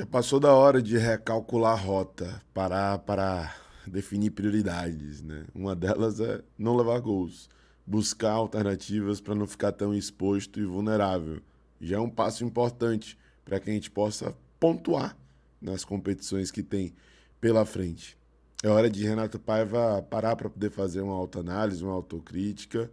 Já passou da hora de recalcular a rota, parar para definir prioridades, né? Uma delas é não levar gols, buscar alternativas para não ficar tão exposto e vulnerável. Já é um passo importante para que a gente possa pontuar nas competições que tem pela frente. É hora de Renato Paiva parar para poder fazer uma autoanálise, uma autocrítica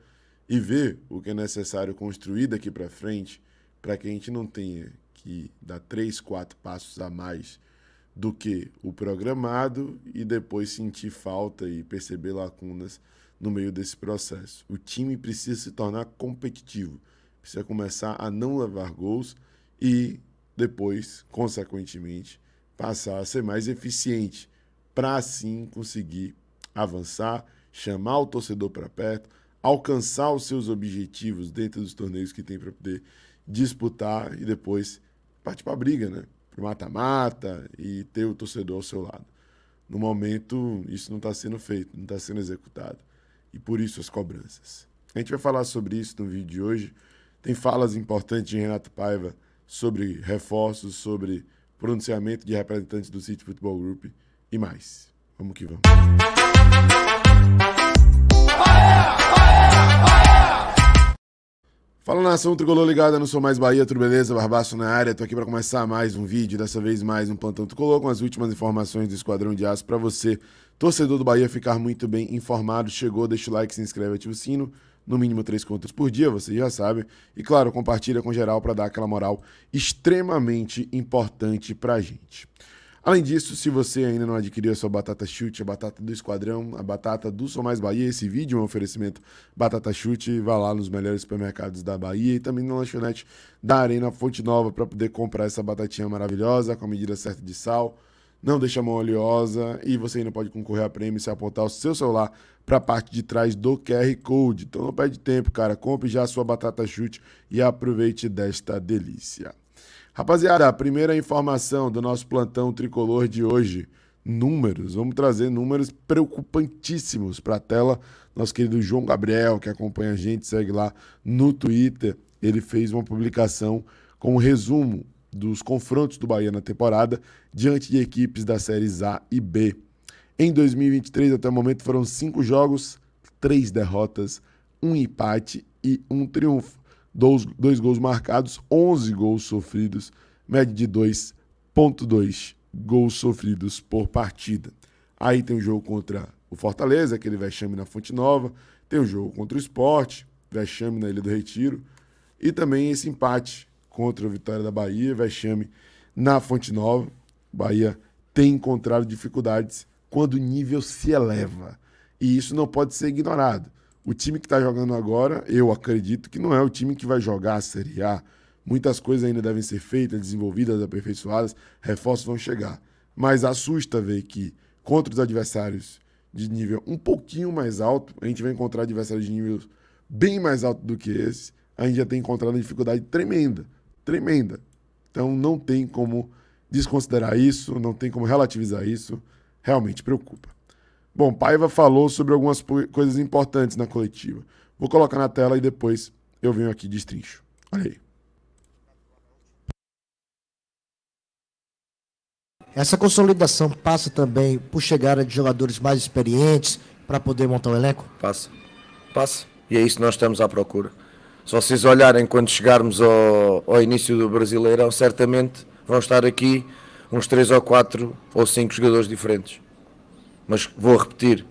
e ver o que é necessário construir daqui para frente para que a gente não tenha que dá três, quatro passos a mais do que o programado e depois sentir falta e perceber lacunas no meio desse processo. O time precisa se tornar competitivo, precisa começar a não levar gols e depois, consequentemente, passar a ser mais eficiente para assim conseguir avançar, chamar o torcedor para perto, alcançar os seus objetivos dentro dos torneios que tem para poder disputar e depois parte para a briga, né? Para mata-mata e ter o torcedor ao seu lado. No momento, isso não está sendo feito, não está sendo executado. E por isso as cobranças. A gente vai falar sobre isso no vídeo de hoje. Tem falas importantes de Renato Paiva sobre reforços, sobre pronunciamento de representantes do City Football Group e mais. Vamos que vamos. Fire! Fala nação tricolor ligada, não sou mais Bahia, tudo beleza? Barbaço na área, tô aqui para começar mais um vídeo, dessa vez mais um plantão tricolor com as últimas informações do Esquadrão de Aço para você, torcedor do Bahia, ficar muito bem informado. Chegou, deixa o like, se inscreve, ativa o sino, no mínimo três contas por dia, vocês já sabem. E claro, compartilha com geral para dar aquela moral extremamente importante pra gente. Além disso, se você ainda não adquiriu a sua batata chute, a batata do esquadrão, a batata do Sou Mais Bahia, esse vídeo é um oferecimento batata chute, vá lá nos melhores supermercados da Bahia e também na lanchonete da Arena Fonte Nova para poder comprar essa batatinha maravilhosa com a medida certa de sal. Não deixa a mão oleosa e você ainda pode concorrer a prêmio se apontar o seu celular para a parte de trás do QR Code. Então não perde tempo, cara. Compre já a sua batata chute e aproveite desta delícia. Rapaziada, a primeira informação do nosso plantão tricolor de hoje. Números, vamos trazer números preocupantíssimos para a tela. Nosso querido João Gabriel, que acompanha a gente, segue lá no Twitter. Ele fez uma publicação com um resumo dos confrontos do Bahia na temporada diante de equipes das séries A e B. Em 2023, até o momento, foram cinco jogos, três derrotas, um empate e um triunfo dois, dois gols marcados, 11 gols sofridos, média de 2,2 gols sofridos por partida. Aí tem o jogo contra o Fortaleza, aquele vexame na Fonte Nova, tem o jogo contra o Esporte, vexame na Ilha do Retiro, e também esse empate contra a Vitória da Bahia, vexame na Fonte Nova. Bahia tem encontrado dificuldades quando o nível se eleva. E isso não pode ser ignorado. O time que está jogando agora, eu acredito que não é o time que vai jogar a Série A. Muitas coisas ainda devem ser feitas, desenvolvidas, aperfeiçoadas, reforços vão chegar. Mas assusta ver que contra os adversários de nível um pouquinho mais alto, a gente vai encontrar adversários de nível bem mais alto do que esse, a gente já tem encontrado uma dificuldade tremenda, tremenda. Então não tem como desconsiderar isso, não tem como relativizar isso, realmente preocupa. Bom, Paiva falou sobre algumas coisas importantes na coletiva. Vou colocar na tela e depois eu venho aqui de estrincho. Olha aí. Essa consolidação passa também por chegada de jogadores mais experientes para poder montar o elenco? Passa. Passa. E é isso que nós estamos à procura. Se vocês olharem quando chegarmos ao, ao início do Brasileirão, certamente vão estar aqui uns 3 ou 4 ou 5 jogadores diferentes mas vou repetir,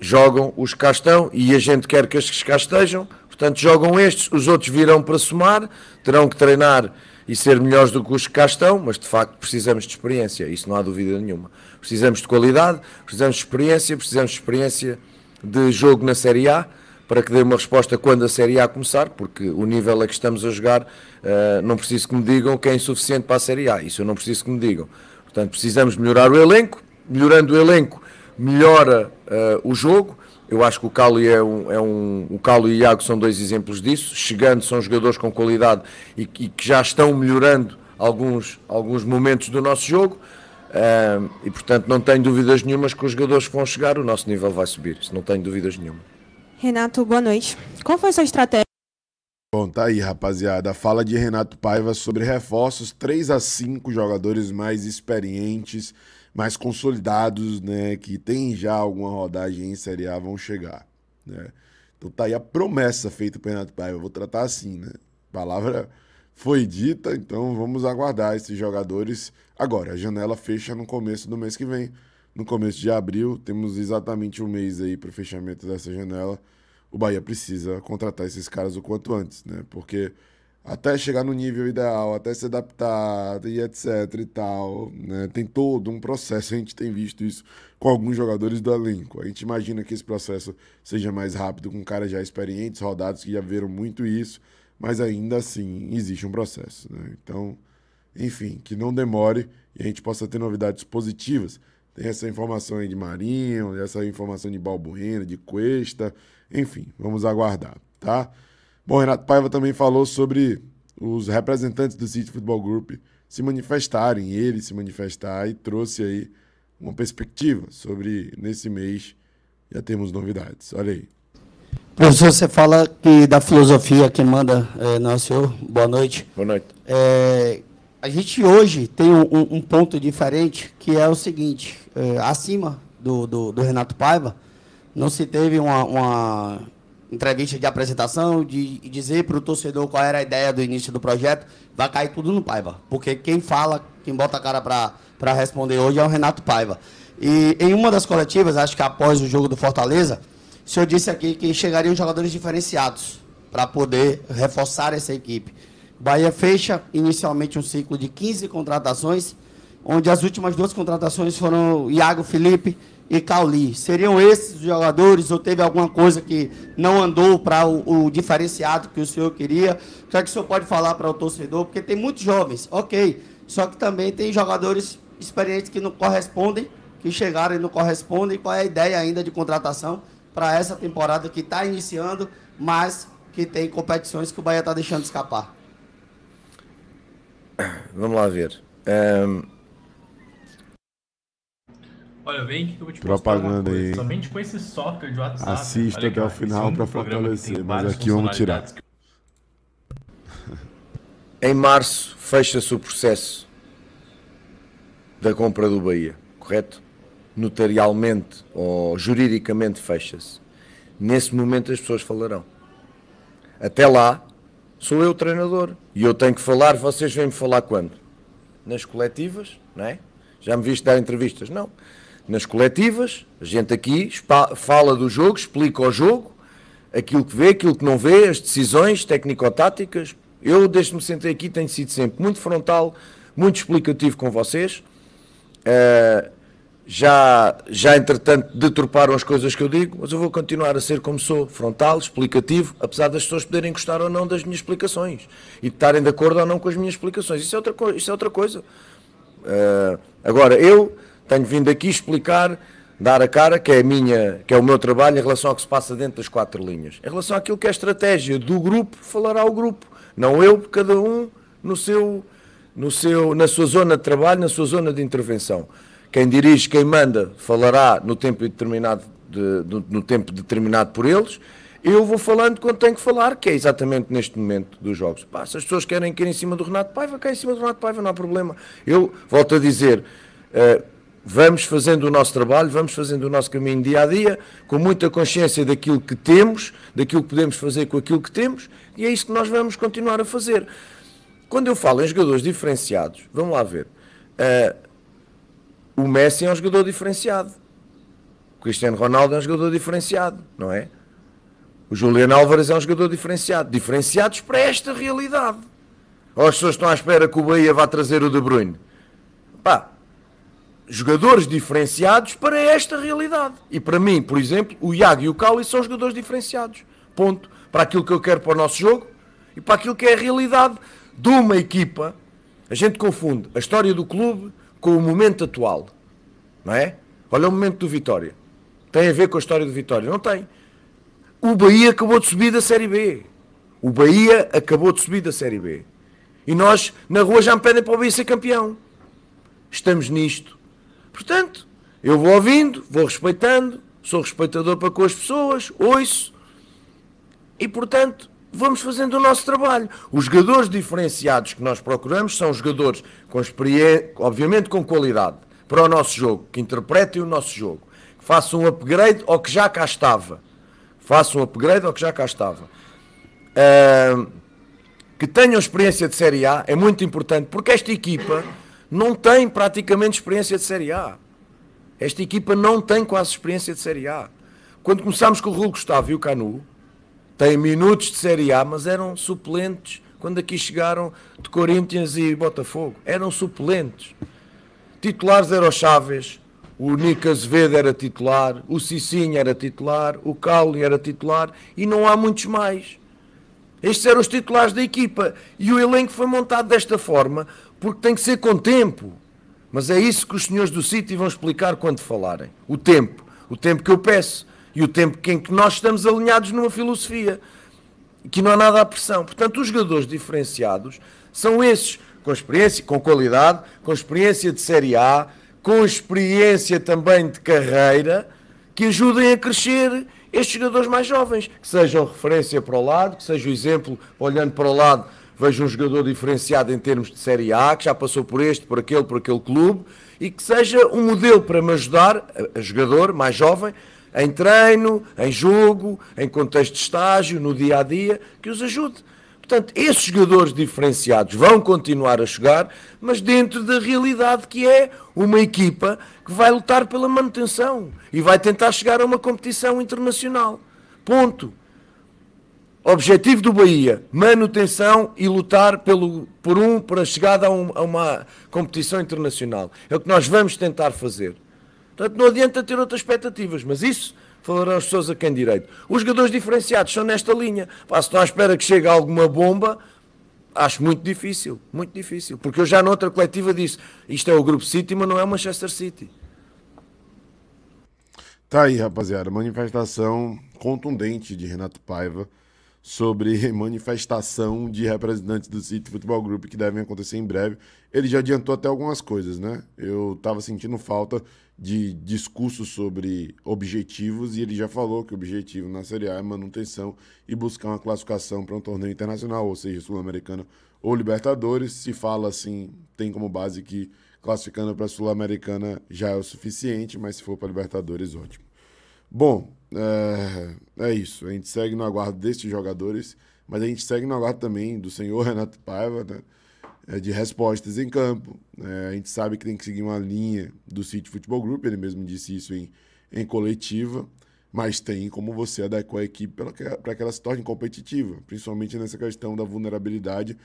jogam os que cá estão e a gente quer que estes que cá estejam, portanto jogam estes, os outros virão para somar, terão que treinar e ser melhores do que os que cá estão, mas de facto precisamos de experiência, isso não há dúvida nenhuma. Precisamos de qualidade, precisamos de experiência, precisamos de experiência de jogo na Série A, para que dê uma resposta quando a Série A começar, porque o nível a que estamos a jogar, eh, não preciso que me digam que é insuficiente para a Série A, isso eu não preciso que me digam. Portanto, precisamos melhorar o elenco, melhorando o elenco, melhora uh, o jogo. Eu acho que o Cali é um, é um, o Calo e o Iago são dois exemplos disso. Chegando são jogadores com qualidade e, e que já estão melhorando alguns, alguns momentos do nosso jogo. Uh, e portanto não tenho dúvidas nenhumas que os jogadores que vão chegar, o nosso nível vai subir. Isso não tenho dúvidas nenhuma. Renato, boa noite. Qual foi a sua estratégia? Bom, tá aí, rapaziada. fala de Renato Paiva sobre reforços, 3 a 5 jogadores mais experientes mais consolidados, né, que tem já alguma rodagem em Série A, vão chegar, né? Então tá aí a promessa feita pelo Renato Paiva, eu vou tratar assim, né? palavra foi dita, então vamos aguardar esses jogadores. Agora, a janela fecha no começo do mês que vem, no começo de abril, temos exatamente um mês aí para o fechamento dessa janela. O Bahia precisa contratar esses caras o quanto antes, né? Porque até chegar no nível ideal, até se adaptar e etc e tal. Né? Tem todo um processo, a gente tem visto isso com alguns jogadores do elenco. A gente imagina que esse processo seja mais rápido com caras já experientes, rodados, que já viram muito isso, mas ainda assim existe um processo. Né? Então, enfim, que não demore e a gente possa ter novidades positivas. Tem essa informação aí de Marinho, essa informação de Balbuena, de Cuesta, enfim, vamos aguardar, tá? Bom, Renato Paiva também falou sobre os representantes do City Football Group se manifestarem, ele se manifestar e trouxe aí uma perspectiva sobre nesse mês já temos novidades. Olha aí. Professor, você fala que da filosofia que manda, é, não é o senhor? Boa noite. Boa noite. É, a gente hoje tem um, um, ponto diferente que é o seguinte: é, acima do, do, do, Renato Paiva, não se teve uma, uma entrevista de apresentação, de, de dizer para o torcedor qual era a ideia do início do projeto, vai cair tudo no Paiva. Porque quem fala, quem bota a cara para responder hoje é o Renato Paiva. E em uma das coletivas, acho que após o jogo do Fortaleza, o senhor disse aqui que chegariam jogadores diferenciados para poder reforçar essa equipe. Bahia fecha inicialmente um ciclo de 15 contratações, onde as últimas duas contratações foram Iago Felipe e Cauli. Seriam esses os jogadores ou teve alguma coisa que não andou para o, o, diferenciado que o senhor queria? Já é que o senhor pode falar para o torcedor, porque tem muitos jovens, ok. Só que também tem jogadores experientes que não correspondem, que chegaram e não correspondem. Qual é a ideia ainda de contratação para essa temporada que está iniciando, mas que tem competições que o Bahia está deixando escapar? Vamos lá ver. Um é, Olha, vem que eu vou te Propaganda aí. Somente com esse software de WhatsApp. Assista até o final é um para fortalecer, mas aqui vamos tirar. Em março fecha-se o processo da compra do Bahia, correto? Notarialmente ou juridicamente fecha-se. Nesse momento as pessoas falarão. Até lá, sou eu o treinador e eu tenho que falar. Vocês vêm-me falar quando? Nas coletivas, não é? Já me viste dar entrevistas? Não nas coletivas, a gente aqui fala do jogo, explica o jogo, aquilo que vê, aquilo que não vê, as decisões técnico-táticas. Eu, desde que me sentei aqui, tenho sido sempre muito frontal, muito explicativo com vocês. Uh, já, já, entretanto, deturparam as coisas que eu digo, mas eu vou continuar a ser como sou, frontal, explicativo, apesar das pessoas poderem gostar ou não das minhas explicações e estarem de acordo ou não com as minhas explicações. Isso é outra, co isso é outra coisa. Uh, agora, eu tenho vindo aqui explicar, dar a cara, que é, a minha, que é o meu trabalho em relação ao que se passa dentro das quatro linhas. Em relação àquilo que é a estratégia do grupo, falará o grupo, não eu, cada um no seu, no seu, na sua zona de trabalho, na sua zona de intervenção. Quem dirige, quem manda, falará no tempo determinado, de, no, no tempo determinado por eles. Eu vou falando quando tenho que falar, que é exatamente neste momento dos jogos. Pá, se as pessoas querem cair em cima do Renato Paiva, caem em cima do Renato Paiva, não há problema. Eu volto a dizer, uh, vamos fazendo o nosso trabalho, vamos fazendo o nosso caminho dia a dia, com muita consciência daquilo que temos, daquilo que podemos fazer com aquilo que temos, e é isso que nós vamos continuar a fazer. Quando eu falo em jogadores diferenciados, vamos lá ver, uh, o Messi é um jogador diferenciado, o Cristiano Ronaldo é um jogador diferenciado, não é? O Juliano Álvares é um jogador diferenciado, diferenciados para esta realidade. Ou as pessoas estão à espera que o Bahia vá trazer o De Bruyne. Pá, jogadores diferenciados para esta realidade. E para mim, por exemplo, o Iago e o Cali são jogadores diferenciados. Ponto. Para aquilo que eu quero para o nosso jogo e para aquilo que é a realidade de uma equipa. A gente confunde a história do clube com o momento atual. Não é? Olha o momento do Vitória. Tem a ver com a história do Vitória? Não tem. O Bahia acabou de subir da Série B. O Bahia acabou de subir da Série B. E nós, na rua, já me pedem para o Bahia ser campeão. Estamos nisto Portanto, eu vou ouvindo, vou respeitando, sou respeitador para com as pessoas, ouço e, portanto, vamos fazendo o nosso trabalho. Os jogadores diferenciados que nós procuramos são jogadores com experiência, obviamente com qualidade, para o nosso jogo, que interpretem o nosso jogo, que façam um upgrade ao que já cá estava. Façam um upgrade ao que já cá estava. Uh, que tenham experiência de Série A é muito importante, porque esta equipa não tem praticamente experiência de Série A. Esta equipa não tem quase experiência de Série A. Quando começámos com o Rui Gustavo e o Canu, tem minutos de Série A, mas eram suplentes quando aqui chegaram de Corinthians e Botafogo. Eram suplentes. Titulares eram o Chaves, o Nico Azevedo era titular, o Cicinho era titular, o Cauli era titular e não há muitos mais. Estes eram os titulares da equipa. E o elenco foi montado desta forma porque tem que ser com tempo. Mas é isso que os senhores do sítio vão explicar quando falarem. O tempo. O tempo que eu peço. E o tempo em que nós estamos alinhados numa filosofia. Que não há nada à pressão. Portanto, os jogadores diferenciados são esses. Com experiência, com qualidade, com experiência de Série A, com experiência também de carreira, que ajudem a crescer estes jogadores mais jovens. Que sejam referência para o lado, que sejam exemplo olhando para o lado vejo um jogador diferenciado em termos de Série A, que já passou por este, por aquele, por aquele clube, e que seja um modelo para me ajudar, a, a jogador mais jovem, em treino, em jogo, em contexto de estágio, no dia a dia, que os ajude. Portanto, esses jogadores diferenciados vão continuar a jogar, mas dentro da realidade que é uma equipa que vai lutar pela manutenção e vai tentar chegar a uma competição internacional. Ponto. Objetivo do Bahia: manutenção e lutar pelo, por um para a chegada a, um, a, uma competição internacional. É o que nós vamos tentar fazer. Portanto, não adianta ter outras expectativas, mas isso falarão as pessoas a quem direito. Os jogadores diferenciados são nesta linha. Pá, se estão à espera que chegue alguma bomba, acho muito difícil, muito difícil. Porque eu já noutra coletiva disse: isto é o Grupo City, mas não é o Manchester City. Está aí, rapaziada, manifestação contundente de Renato Paiva sobre manifestação de representantes do City Futebol Group que devem acontecer em breve. Ele já adiantou até algumas coisas, né? Eu estava sentindo falta de discurso sobre objetivos e ele já falou que o objetivo na Série A é manutenção e buscar uma classificação para um torneio internacional, ou seja, Sul-Americana ou Libertadores. Se fala assim, tem como base que classificando para Sul-Americana já é o suficiente, mas se for para Libertadores, ótimo. Bom, é, é isso. A gente segue no aguardo destes jogadores, mas a gente segue no aguardo também do senhor Renato Paiva, né? É, de respostas em campo. É, a gente sabe que tem que seguir uma linha do City Futebol Group, ele mesmo disse isso em, em coletiva, mas tem como você adequar a equipe para que ela se torne competitiva, principalmente nessa questão da vulnerabilidade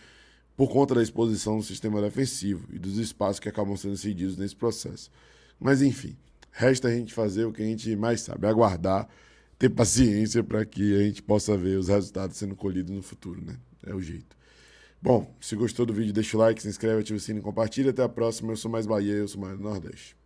por conta da exposição do sistema defensivo e dos espaços que acabam sendo cedidos nesse processo. Mas enfim, Resta a gente fazer o que a gente mais sabe, aguardar, ter paciência para que a gente possa ver os resultados sendo colhidos no futuro, né? É o jeito. Bom, se gostou do vídeo, deixa o like, se inscreve, ativa o sininho, compartilha. Até a próxima. Eu sou mais Bahia, eu sou mais Nordeste.